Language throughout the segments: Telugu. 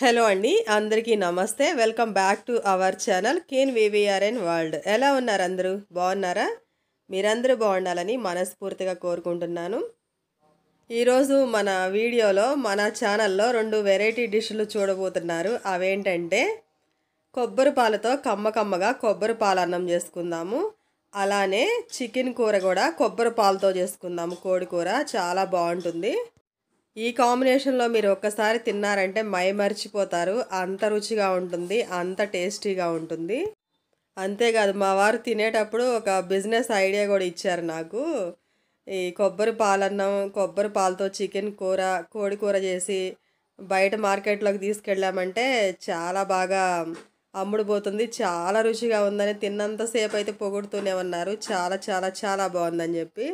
హలో అండి అందరికీ నమస్తే welcome back to our channel కేన్ వివిఆర్ఎన్ వరల్డ్ ఎలా ఉన్నారు అందరూ బాగున్నారా మీరందరూ బాగుండాలని మనస్ఫూర్తిగా కోరుకుంటున్నాను ఈరోజు మన వీడియోలో మన ఛానల్లో రెండు వెరైటీ డిష్లు చూడబోతున్నారు అవేంటంటే కొబ్బరి పాలతో కమ్మ కమ్మగా కొబ్బరి పాలన్నం చేసుకుందాము అలానే చికెన్ కూర కూడా కొబ్బరి పాలతో చేసుకుందాము కోడి కూర చాలా బాగుంటుంది ఈ కాంబినేషన్లో మీరు ఒక్కసారి తిన్నారంటే మై మర్చిపోతారు అంత రుచిగా ఉంటుంది అంత టేస్టీగా ఉంటుంది అంతేకాదు మా వారు తినేటప్పుడు ఒక బిజినెస్ ఐడియా కూడా ఇచ్చారు నాకు ఈ కొబ్బరి పాలన్నం కొబ్బరి పాలతో చికెన్ కూర కోడి కూర చేసి బయట మార్కెట్లోకి తీసుకెళ్ళామంటే చాలా బాగా అమ్ముడుపోతుంది చాలా రుచిగా ఉందని తిన్నంతసేపు అయితే పొగుడుతూనే ఉన్నారు చాలా చాలా చాలా బాగుందని చెప్పి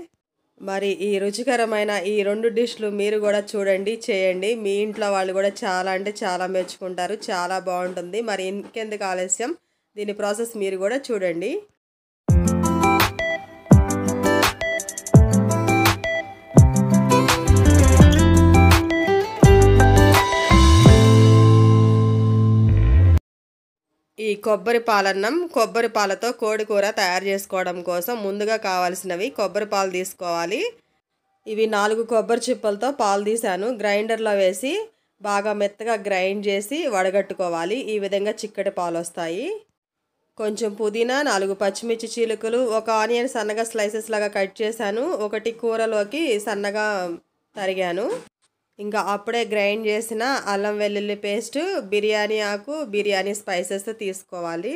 మరి ఈ రుచికరమైన ఈ రెండు డిష్లు మీరు కూడా చూడండి చేయండి మీ ఇంట్లో వాళ్ళు కూడా చాలా అంటే చాలా మెచ్చుకుంటారు చాలా బాగుంటుంది మరి ఇంకెందుకు ఆలస్యం దీని ప్రాసెస్ మీరు కూడా చూడండి ఈ కొబ్బరి పాలన్నం కొబ్బరి పాలతో కోడి కూర తయారు చేసుకోవడం కోసం ముందుగా కావాల్సినవి కొబ్బరి పాలు తీసుకోవాలి ఇవి నాలుగు కొబ్బరి చిప్పలతో పాలు తీశాను గ్రైండర్లో వేసి బాగా మెత్తగా గ్రైండ్ చేసి వడగట్టుకోవాలి ఈ విధంగా చిక్కటి పాలు వస్తాయి కొంచెం పుదీనా నాలుగు పచ్చిమిర్చి చీలుకలు ఒక ఆనియన్ సన్నగా స్లైసెస్ లాగా కట్ చేశాను ఒకటి కూరలోకి సన్నగా తరిగాను ఇంకా అప్పుడే గ్రైండ్ చేసిన అల్లం వెల్లుల్లి పేస్ట్ బిర్యానీ ఆకు బిర్యానీ స్పైసెస్ తీసుకోవాలి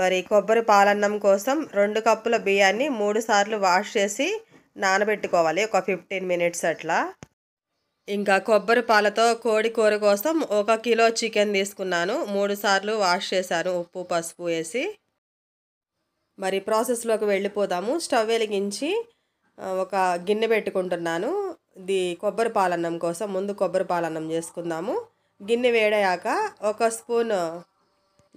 మరి కొబ్బరి పాలన్నం కోసం రెండు కప్పుల బియ్యాన్ని మూడు సార్లు వాష్ చేసి నానబెట్టుకోవాలి ఒక ఫిఫ్టీన్ మినిట్స్ అట్లా ఇంకా కొబ్బరి పాలతో కోడి కూర కోసం ఒక కిలో చికెన్ తీసుకున్నాను మూడు సార్లు వాష్ చేశాను ఉప్పు పసుపు వేసి మరి ప్రాసెస్లోకి వెళ్ళిపోదాము స్టవ్ వెలిగించి ఒక గిన్నె పెట్టుకుంటున్నాను ఇది కొబ్బరి పాలన్నం కోసం ముందు కొబ్బరి పాలన్నం చేసుకుందాము గిన్నె వేడయ్యాక ఒక స్పూన్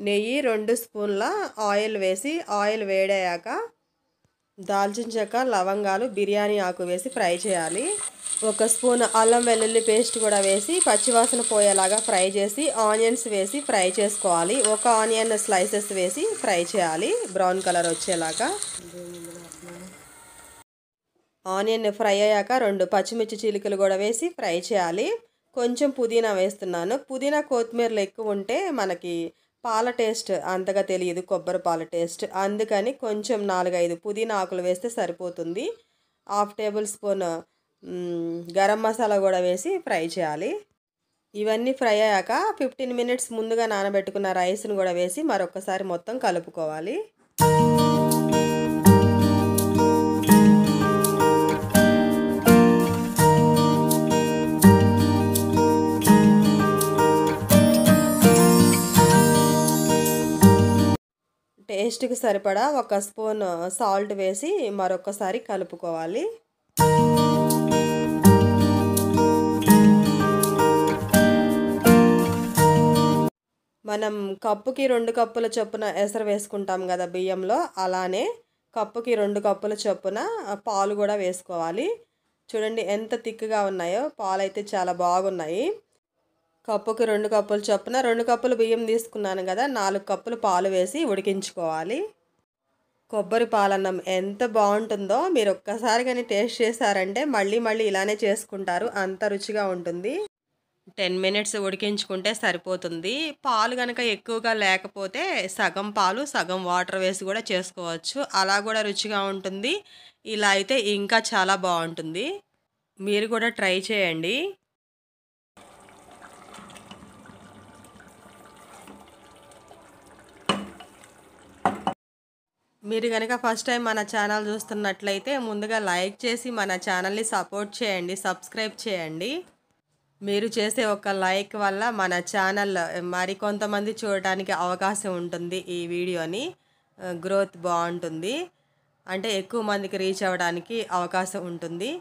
నెయ్యి రెండు స్పూన్ల ఆయిల్ వేసి ఆయిల్ వేడయ్యాక దాల్చిన చెక్క లవంగాలు బిర్యానీ ఆకు వేసి ఫ్రై చేయాలి ఒక స్పూన్ అల్లం వెల్లుల్లి పేస్ట్ కూడా వేసి పచ్చివాసన పోయేలాగా ఫ్రై చేసి ఆనియన్స్ వేసి ఫ్రై చేసుకోవాలి ఒక ఆనియన్ స్లైసెస్ వేసి ఫ్రై చేయాలి బ్రౌన్ కలర్ వచ్చేలాగా ఆనియన్ ఫ్రై అయ్యాక రెండు పచ్చిమిర్చి చిలుకలు కూడా వేసి ఫ్రై చేయాలి కొంచెం పుదీనా వేస్తున్నాను పుదీనా కొత్తిమీరలు ఎక్కువ ఉంటే మనకి పాల టేస్ట్ అంతగా తెలియదు కొబ్బరి పాల టేస్ట్ అందుకని కొంచెం నాలుగైదు పుదీనా ఆకులు వేస్తే సరిపోతుంది half table spoon garam masala కూడా వేసి ఫ్రై చేయాలి ఇవన్నీ ఫ్రై అయ్యాక ఫిఫ్టీన్ మినిట్స్ ముందుగా నానబెట్టుకున్న రైస్ను కూడా వేసి మరొకసారి మొత్తం కలుపుకోవాలి టేస్ట్కి సరిపడా ఒక స్పూన్ సాల్ట్ వేసి మరొకసారి కలుపుకోవాలి మనం కప్పుకి రెండు కప్పుల చొప్పున ఎసరు వేసుకుంటాం కదా బియ్యంలో అలానే కప్పుకి రెండు కప్పుల చొప్పున పాలు కూడా వేసుకోవాలి చూడండి ఎంత తిక్కుగా ఉన్నాయో పాలు అయితే చాలా బాగున్నాయి కప్పుకి రెండు కప్పులు చొప్పున రెండు కప్పులు బియ్యం తీసుకున్నాను కదా నాలుగు కప్పులు పాలు వేసి ఉడికించుకోవాలి కొబ్బరి పాలన్నం ఎంత బాగుంటుందో మీరు ఒక్కసారి కానీ టేస్ట్ చేశారంటే మళ్ళీ మళ్ళీ ఇలానే చేసుకుంటారు అంత రుచిగా ఉంటుంది టెన్ మినిట్స్ ఉడికించుకుంటే సరిపోతుంది పాలు కనుక ఎక్కువగా లేకపోతే సగం పాలు సగం వాటర్ వేసి కూడా చేసుకోవచ్చు అలా కూడా రుచిగా ఉంటుంది ఇలా అయితే ఇంకా చాలా బాగుంటుంది మీరు కూడా ట్రై చేయండి మీరు కనుక ఫస్ట్ టైం మన ఛానల్ చూస్తున్నట్లయితే ముందుగా లైక్ చేసి మన ఛానల్ని సపోర్ట్ చేయండి సబ్స్క్రైబ్ చేయండి మీరు చేసే ఒక లైక్ వల్ల మన ఛానల్ మరికొంతమంది చూడటానికి అవకాశం ఉంటుంది ఈ వీడియోని గ్రోత్ బాగుంటుంది అంటే ఎక్కువ మందికి రీచ్ అవ్వడానికి అవకాశం ఉంటుంది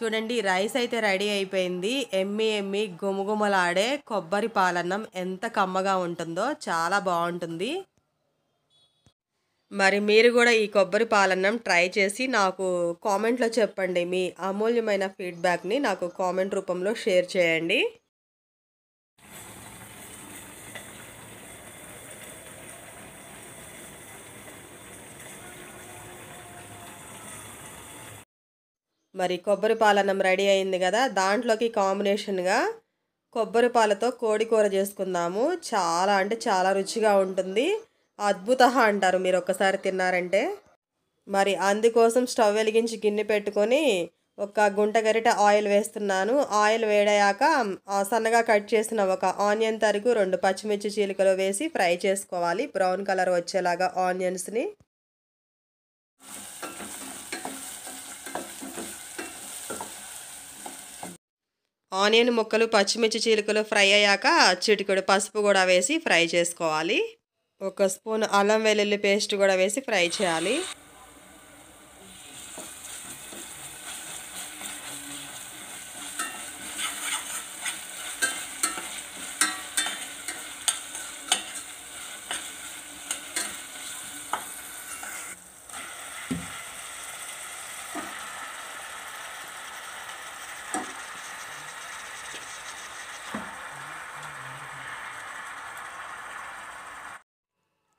చూడండి రైస్ అయితే రెడీ అయిపోయింది ఎమ్మి ఎమ్మి గుమగుమలాడే కొబ్బరి పాలన్నం ఎంత కమ్మగా ఉంటుందో చాలా బాగుంటుంది మరి మీరు కూడా ఈ కొబ్బరి పాలన్నం ట్రై చేసి నాకు కామెంట్లో చెప్పండి మీ అమూల్యమైన ఫీడ్బ్యాక్ని నాకు కామెంట్ రూపంలో షేర్ చేయండి మరి కొబ్బరి పాలన్నం రెడీ అయింది కదా దాంట్లోకి కాంబినేషన్గా కొబ్బరి పాలతో కోడి కూర చేసుకుందాము చాలా అంటే చాలా రుచిగా ఉంటుంది అద్భుత అంటారు మీరు ఒక్కసారి తిన్నారంటే మరి అందుకోసం స్టవ్ వెలిగించి గిన్నె పెట్టుకొని ఒక గుంట గరిట ఆయిల్ వేస్తున్నాను ఆయిల్ వేడయ్యాక సన్నగా కట్ చేసిన ఒక ఆనియన్ తరుగు రెండు పచ్చిమిర్చి చీలికలు వేసి ఫ్రై చేసుకోవాలి బ్రౌన్ కలర్ వచ్చేలాగా ఆనియన్స్ని ఆనియన్ ముక్కలు పచ్చిమిర్చి చీలికలు ఫ్రై అయ్యాక చిటికడు పసుపు కూడా వేసి ఫ్రై చేసుకోవాలి ఒక స్పూన్ అల్లం వెల్లుల్లి పేస్ట్ కూడా వేసి ఫ్రై చేయాలి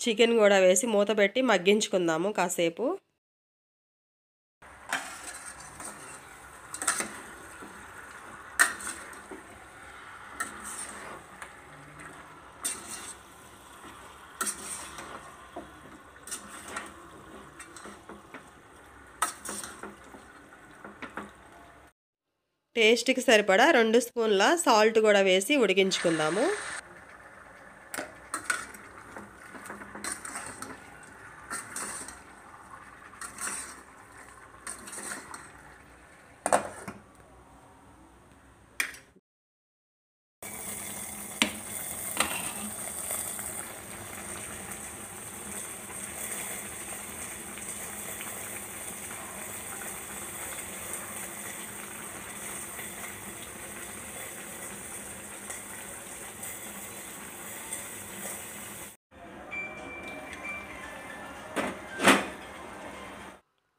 చికెన్ కూడా వేసి మూత పెట్టి మగ్గించుకుందాము కాసేపు టేస్ట్కి సరిపడా రెండు స్పూన్ల సాల్ట్ కూడా వేసి ఉడికించుకుందాము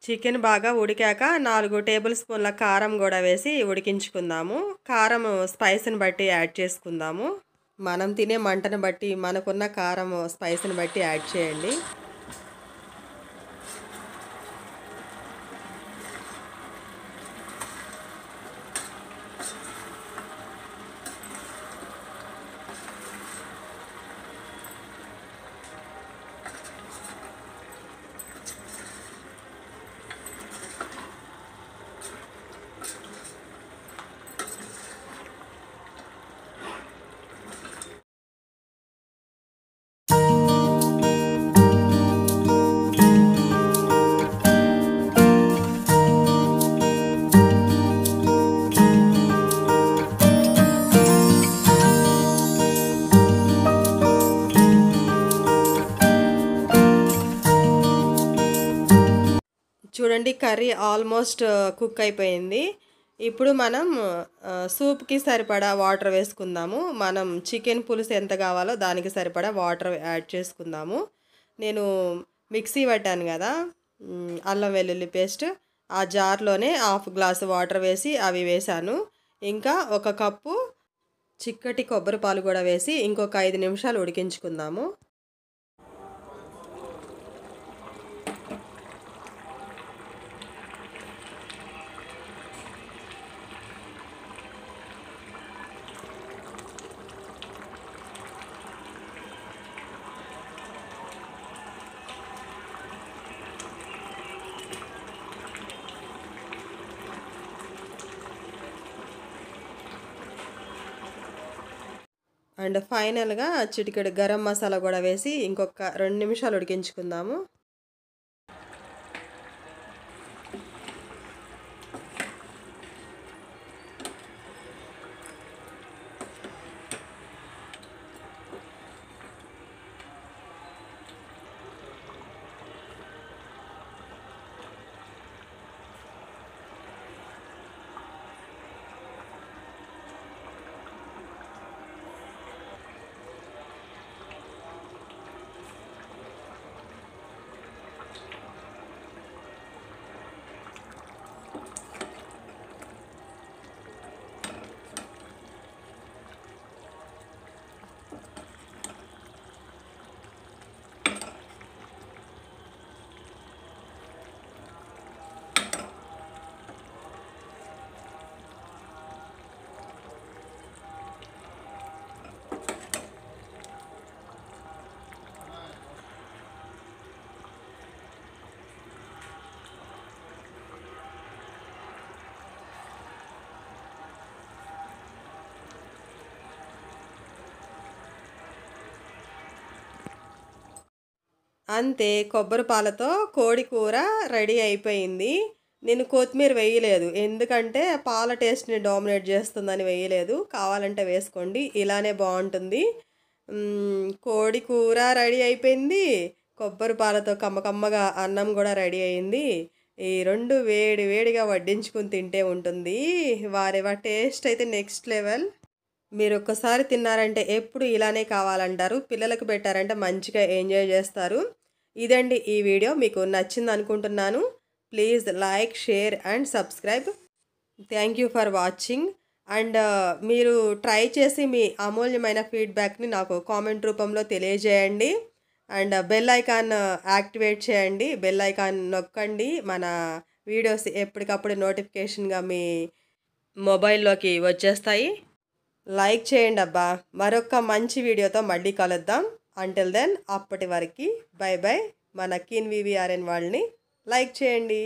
చికెన్ బాగా ఉడికాక నాలుగు టేబుల్ స్పూన్ల కారం కూడా వేసి ఉడికించుకుందాము కారం స్పైస్ని బట్టి యాడ్ చేసుకుందాము మనం తినే మంటను బట్టి మనకున్న కారం స్పైస్ని బట్టి యాడ్ చేయండి కర్రీ ఆల్మోస్ట్ కుక్ అయిపోయింది ఇప్పుడు మనం సూప్కి సరిపడా వాటర్ వేసుకుందాము మనం చికెన్ పులుసు ఎంత కావాలో దానికి సరిపడా వాటర్ యాడ్ చేసుకుందాము నేను మిక్సీ పట్టాను కదా అల్లం వెల్లుల్లి పేస్ట్ ఆ జార్లోనే హాఫ్ గ్లాస్ వాటర్ వేసి అవి వేశాను ఇంకా ఒక కప్పు చిక్కటి కొబ్బరి పాలు కూడా వేసి ఇంకొక ఐదు నిమిషాలు ఉడికించుకుందాము అండ్ ఫైనల్గా చిటికెడు గరం మసాలా కూడా వేసి ఇంకొక రెండు నిమిషాలు ఉడికించుకుందాము అంతే కొబ్బరి పాలతో కోడి కూర రెడీ అయిపోయింది నేను కొత్తిమీర వేయలేదు ఎందుకంటే పాల టేస్ట్ని డామినేట్ చేస్తుందని వేయలేదు కావాలంటే వేసుకోండి ఇలానే బాగుంటుంది కోడి కూర రెడీ అయిపోయింది కొబ్బరి పాలతో కమ్మకమ్మగా అన్నం కూడా రెడీ అయింది ఈ రెండు వేడి వేడిగా వడ్డించుకుని తింటే ఉంటుంది వారి టేస్ట్ అయితే నెక్స్ట్ లెవెల్ మీరు ఒక్కసారి తిన్నారంటే ఎప్పుడు ఇలానే కావాలంటారు పిల్లలకు పెట్టారంటే మంచిగా ఎంజాయ్ చేస్తారు ఇదండి ఈ వీడియో మీకు నచ్చింది అనుకుంటున్నాను please like share and subscribe thank you for watching and మీరు ట్రై చేసి మీ అమూల్యమైన ఫీడ్బ్యాక్ని నాకు కామెంట్ రూపంలో తెలియజేయండి అండ్ బెల్ ఐకాన్ యాక్టివేట్ చేయండి బెల్ ఐకాన్ నొక్కండి మన వీడియోస్ ఎప్పటికప్పుడు నోటిఫికేషన్గా మీ మొబైల్లోకి వచ్చేస్తాయి లైక్ చేయండి అబ్బా మరొక మంచి వీడియోతో మళ్ళీ కలుద్దాం అంటిల్ దెన్ అప్పటి వరకు బై బై మన కిన్ వివిఆర్ఎన్ వాళ్ళని లైక్ చేయండి